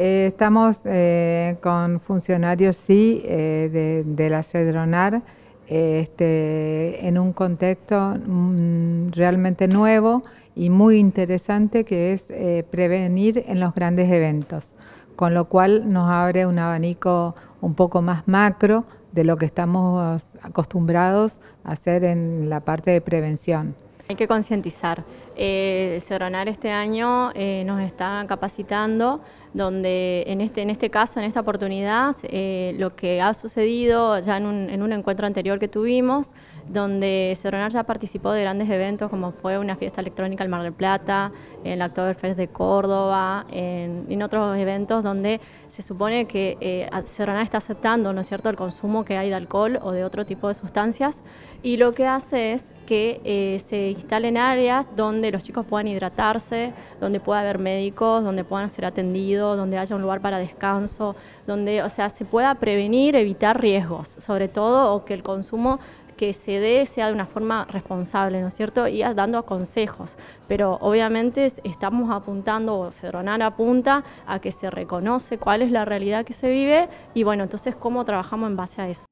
Eh, estamos eh, con funcionarios, sí, eh, de, la CEDRONAR, eh, este, en un contexto mm, realmente nuevo y muy interesante que es prevenir en los grandes eventos, con lo cual nos abre un abanico un poco más macro de lo que estamos acostumbrados a hacer en la parte de prevención. Hay que concientizar. Eh, Cerronar este año eh, nos está capacitando, donde en este, en este caso, en esta oportunidad, eh, lo que ha sucedido ya en un, en un encuentro anterior que tuvimos, donde Cerronar ya participó de grandes eventos como fue una fiesta electrónica en Mar del Plata, en el Fest de Córdoba, en, otros eventos donde se supone que eh, está aceptando, ¿no es cierto?, el consumo que hay de alcohol o de otro tipo de sustancias y lo que hace es que eh, se instalen áreas donde los chicos puedan hidratarse, donde pueda haber médicos, donde puedan ser atendidos, donde haya un lugar para descanso, donde, o sea, se pueda prevenir, evitar riesgos, sobre todo, o que el consumo que se dé sea de una forma responsable, ¿no es cierto? Y dando consejos. Pero obviamente estamos apuntando, o apunta a que se reconoce cuál es la realidad que se vive y bueno, entonces cómo trabajamos en base a eso.